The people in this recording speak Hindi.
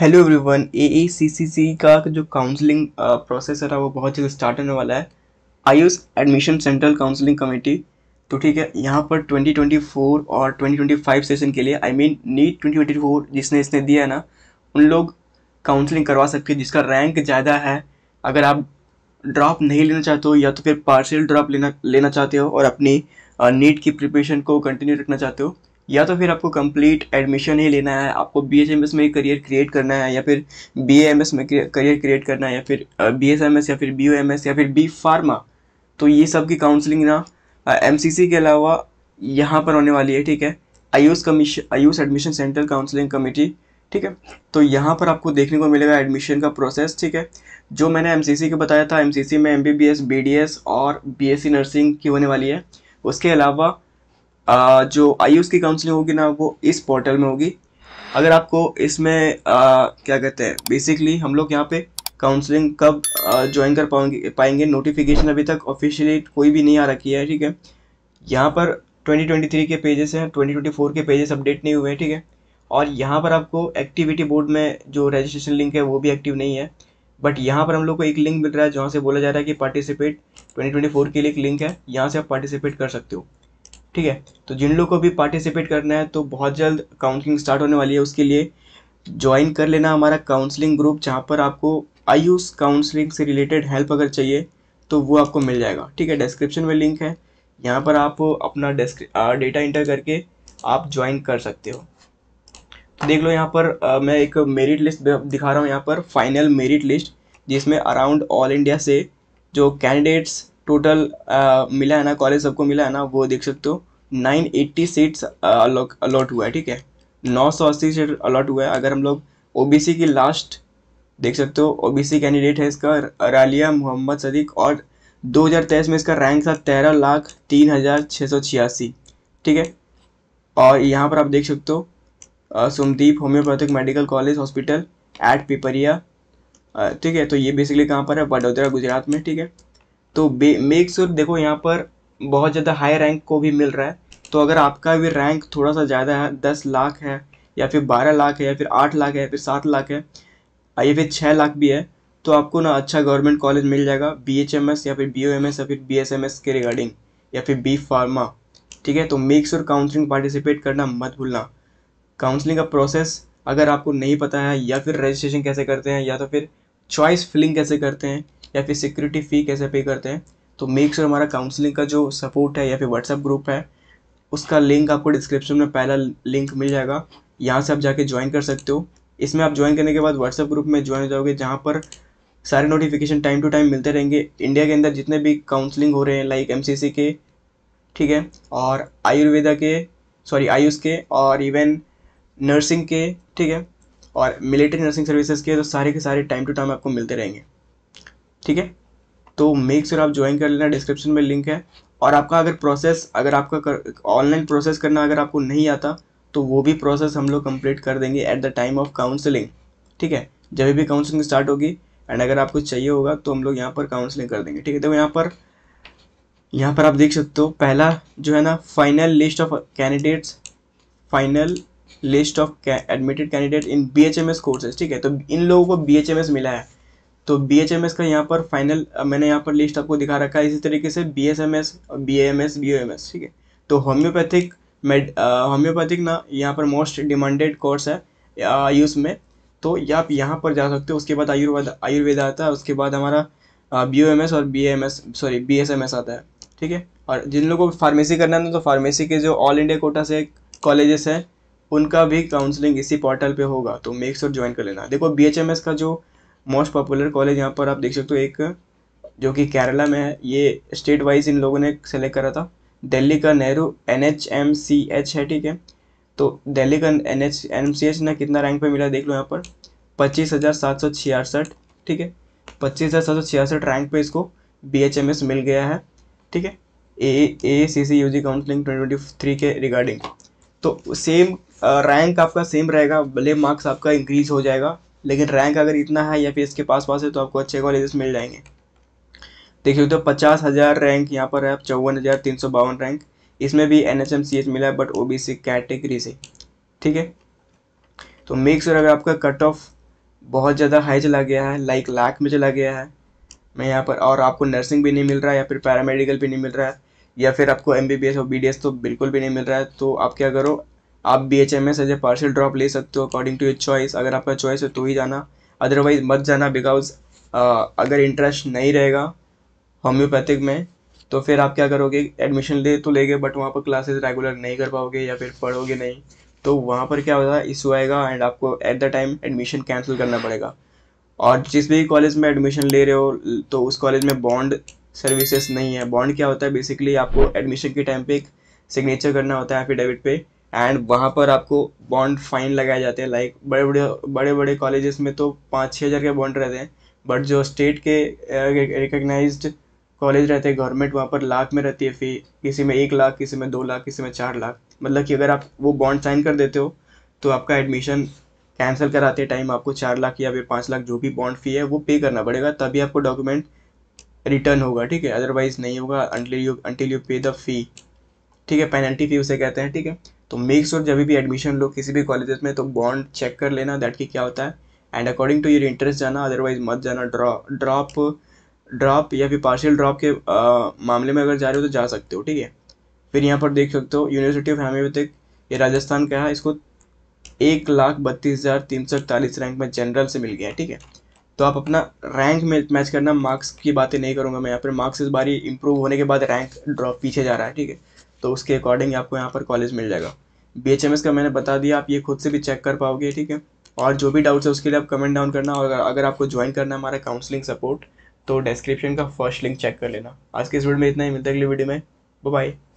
हेलो एवरीवन एआईसीसीसी का जो काउंसलिंग प्रोसेस uh, है वो बहुत जल्द स्टार्ट होने वाला है Ayush admission central counselling committee तो ठीक है यहाँ पर 2024 और 2025 सेशन के लिए आई मीन नीट 2024 जिसने इसने दिया है ना उन लोग काउंसलिंग करवा सकते हैं जिसका रैंक ज़्यादा है अगर आप ड्रॉप नहीं लेना चाहते हो या तो फिर पार्सल ड्रॉप लेना लेना चाहते हो और अपनी नीट uh, की प्रिपरेशन को कंटिन्यू रखना चाहते हो या तो फिर आपको कंप्लीट एडमिशन ही लेना है आपको बी एच एम एस में करियर क्रिएट करना है या फिर बी एम एस में करियर क्रिएट करना है या फिर बी एस एम एस या फिर बी ओ एम एस या फिर बी फार्मा तो ये सब की काउंसलिंग ना एम सी सी के अलावा यहाँ पर होने वाली है ठीक है Ayush commission Ayush admission centre counselling committee ठीक है तो यहाँ पर आपको देखने को मिलेगा एडमिशन का प्रोसेस ठीक है जो मैंने एम के बताया था एम में एम बी और बी नर्सिंग की होने वाली है उसके अलावा जो आयुष की काउंसलिंग होगी ना वो इस पोर्टल में होगी अगर आपको इसमें क्या कहते हैं बेसिकली हम लोग यहाँ पे काउंसलिंग कब ज्वाइन कर पाएंगे पाएंगे नोटिफिकेशन अभी तक ऑफिशियली कोई भी नहीं आ रखी है ठीक है यहाँ पर 2023 के पेजेस हैं 2024 के पेजेस अपडेट नहीं हुए हैं ठीक है और यहाँ पर आपको एक्टिविटी बोर्ड में जो रजिस्ट्रेशन लिंक है वो भी एक्टिव नहीं है बट यहाँ पर हम लोग को एक लिंक मिल रहा है जहाँ से बोला जा रहा है कि पार्टिसिपेट 2024 के लिए एक लिंक है यहाँ से आप पार्टिसिपेट कर सकते हो ठीक है तो जिन लोगों को भी पार्टिसिपेट करना है तो बहुत जल्द काउंसलिंग स्टार्ट होने वाली है उसके लिए ज्वाइन कर लेना हमारा काउंसलिंग ग्रुप जहाँ पर आपको आयुष काउंसलिंग से रिलेटेड हेल्प अगर चाहिए तो वो आपको मिल जाएगा ठीक है डिस्क्रिप्शन में लिंक है यहाँ पर आप अपना डेटा इंटर करके आप ज्वाइन कर सकते हो तो देख लो यहाँ पर आ, मैं एक मेरिट लिस्ट दिखा रहा हूँ यहाँ पर फाइनल मेरिट लिस्ट जिसमें अराउंड ऑल इंडिया से जो कैंडिडेट्स टोटल मिला है ना कॉलेज सबको मिला है ना वो देख सकते हो नाइन एट्टी सीट्स अलॉट हुआ है ठीक है नौ सौ अस्सी सीट अलॉट हुआ है अगर हम लोग ओ की लास्ट देख सकते हो ओ कैंडिडेट है इसका रालिया मोहम्मद सदीक और 2023 में इसका रैंक था तेरह लाख तीन हज़ार छः सौ छियासी ठीक है और यहाँ पर आप देख सकते हो Sumdeep homeopathic medical college hospital at Pipariya ठीक है तो ये बेसिकली कहाँ पर है वडोदरा गुजरात में ठीक है तो मेक श्योर देखो यहाँ पर बहुत ज़्यादा हाई रैंक को भी मिल रहा है तो अगर आपका भी रैंक थोड़ा सा ज़्यादा है दस लाख है या फिर बारह लाख है या फिर आठ लाख है या फिर सात लाख है या फिर छः लाख भी है तो आपको ना अच्छा गवर्नमेंट कॉलेज मिल जाएगा बी एच एम एस या फिर बी ओ एम एस या फिर बी एस एम एस के रिगार्डिंग या फिर बी फार्मा ठीक है तो मेक श्योर काउंसलिंग पार्टिसिपेट करना मत भूलना काउंसलिंग का प्रोसेस अगर आपको नहीं पता है या फिर रजिस्ट्रेशन कैसे करते हैं या तो फिर चॉइस फिलिंग कैसे करते हैं या फिर सिक्योरिटी फ़ी कैसे पे करते हैं तो मेक श्योर हमारा काउंसलिंग का जो सपोर्ट है या फिर व्हाट्सएप ग्रुप है उसका लिंक आपको डिस्क्रिप्शन में पहला लिंक मिल जाएगा यहाँ से आप जाके ज्वाइन कर सकते हो इसमें आप ज्वाइन करने के बाद व्हाट्सएप ग्रुप में ज्वाइन हो जाओगे जहाँ पर सारे नोटिफिकेशन टाइम टू टाइम मिलते रहेंगे इंडिया के अंदर जितने भी काउंसलिंग हो रहे हैं लाइक एम के ठीक है और आयुर्वेदा के सॉरी आयुष के और इवन नर्सिंग के ठीक है और मिलिट्री नर्सिंग सर्विसेज के तो सारे के सारे टाइम टू टाइम आपको मिलते रहेंगे ठीक है तो मेक श्योर आप ज्वाइन कर लेना डिस्क्रिप्शन में लिंक है और आपका अगर प्रोसेस अगर आपका ऑनलाइन प्रोसेस करना अगर आपको नहीं आता तो वो भी प्रोसेस हम लोग कंप्लीट कर देंगे at the time of counselling ठीक है जब भी काउंसलिंग स्टार्ट होगी एंड अगर आपको चाहिए होगा तो हम लोग यहाँ पर काउंसलिंग कर देंगे ठीक है तो यहाँ पर यहाँ पर आप देख सकते हो पहला जो है ना final list of candidates final list of admitted candidate in B H M S courses ठीक है तो इन लोगों को बी एच एम एस मिला है तो बी एच एम एस का यहाँ पर फाइनल मैंने यहाँ पर लिस्ट आपको दिखा रखा है इसी तरीके से B S M S B M S B O M S ठीक है तो होम्योपैथिक मेड होम्योपैथिक ना यहाँ पर मोस्ट डिमांडेड कोर्स है आयुष में तो ये आप यहाँ पर जा सकते हो उसके बाद आयुर्वेद आयुर्वेद आता है उसके बाद हमारा बी ओ एम एस और B M S sorry B S M S आता है ठीक है और जिन लोगों को फार्मेसी करना है तो फार्मेसी के जो ऑल इंडिया कोटा से कॉलेजेस हैं उनका भी काउंसलिंग इसी पोर्टल पे होगा तो मेक श्योर ज्वाइन कर लेना देखो बी एच एम एस का जो मोस्ट पॉपुलर कॉलेज यहाँ पर आप देख सकते हो एक जो कि केरला में है ये स्टेट वाइज इन लोगों ने सेलेक्ट करा था दिल्ली का Nehru N H M C H है ठीक है तो दिल्ली का N H M C H ने कितना रैंक पे मिला देख लो यहाँ पर पच्चीस हज़ार सात सौ छियासठ ठीक है पच्चीस हज़ार सात सौ छियासठ रैंक पे इसको बी एच एम एस मिल गया है ठीक है A A C C U G counselling twenty twenty three के रिगार्डिंग तो सेम रैंक आपका सेम रहेगा भले मार्क्स आपका इंक्रीज हो जाएगा लेकिन रैंक अगर इतना है या फिर इसके पास पास है तो आपको अच्छे कॉलेजेस मिल जाएंगे देखिए तो पचास हज़ार रैंक यहाँ पर है चौवन हज़ार तीन सौ बावन रैंक इसमें भी N H M C H मिला है but O B C category से ठीक है तो मेक श्योर अगर आपका कट ऑफ बहुत ज़्यादा हाई चला गया है लाइक लाख में चला गया है मैं यहाँ पर और आपको नर्सिंग भी नहीं मिल रहा है या फिर पैरामेडिकल भी नहीं मिल रहा है या फिर आपको एम बी बी एस और बी डी एस तो बिल्कुल भी नहीं मिल रहा है तो आप क्या करो आप B H M S as a parcel drop ले सकते हो अकॉर्डिंग टू योर चॉइस अगर आपका चॉइस है तो ही जाना अदरवाइज मत जाना बिकॉज अगर इंटरेस्ट नहीं रहेगा होम्योपैथिक में तो फिर आप क्या करोगे एडमिशन ले तो लेंगे बट वहाँ पर क्लासेस रेगुलर नहीं कर पाओगे या फिर पढ़ोगे नहीं तो वहाँ पर क्या होगा इशू आएगा एंड आपको at the time admission cancel करना पड़ेगा और जिस भी कॉलेज में एडमिशन ले रहे हो तो उस कॉलेज में बॉन्ड सर्विसेज नहीं है बॉन्ड क्या होता है बेसिकली आपको एडमिशन के टाइम पे एक सिग्नेचर करना होता है एफिडेविट पे एंड वहाँ पर आपको बॉन्ड फाइन लगाए जाते हैं लाइक बड़े बड़े बड़े बड़े कॉलेजेस में तो पाँच छः हज़ार के बॉन्ड रहते हैं बट जो स्टेट के रिकग्नाइज्ड कॉलेज रहते हैं गवर्नमेंट वहाँ पर लाख में रहती है फ़ी किसी में एक लाख किसी में दो लाख किसी में चार लाख मतलब कि अगर आप वो बॉन्ड साइन कर देते हो तो आपका एडमिशन कैंसिल कराते टाइम आपको चार लाख या फिर पाँच लाख जो भी बॉन्ड फ़ी है वो पे करना पड़ेगा तभी आपको डॉक्यूमेंट रिटर्न होगा ठीक है अदरवाइज़ नहीं होगा until you until you pay the fee ठीक है पेनल्टी फ़ी उसे कहते हैं ठीक है तो मेक श्योर जब भी एडमिशन लो किसी भी कॉलेज में तो बॉन्ड चेक कर लेना दैट कि क्या होता है and according to your interest जाना अदरवाइज मत जाना ड्रॉप ड्रॉप या फिर पार्शियल ड्रॉप के आ, मामले में अगर जा रहे हो तो जा सकते हो ठीक है फिर यहाँ पर देख सकते हो यूनिवर्सिटी ऑफ हेम्योपैथिक ये राजस्थान का है इसको एक लाख बत्तीस हज़ार तीन सौ इकतालीस रैंक में जनरल से मिल गया है ठीक है तो आप अपना रैंक में मैच करना मार्क्स की बातें नहीं करूँगा मैं यहाँ पर मार्क्स इस बार इंप्रूव होने के बाद रैंक ड्रॉप पीछे जा रहा है ठीक है तो उसके अकॉर्डिंग आपको यहाँ पर कॉलेज मिल जाएगा बी का मैंने बता दिया आप ये खुद से भी चेक कर पाओगे ठीक है और जो भी डाउट्स है उसके लिए आप कमेंट डाउन करना और अगर आपको ज्वाइन करना है हमारा काउंसलिंग सपोर्ट तो डिस्क्रिप्शन का फर्स्ट लिंक चेक कर लेना आज के इस वीडियो में इतना ही मिलता है अगली वीडियो में बाय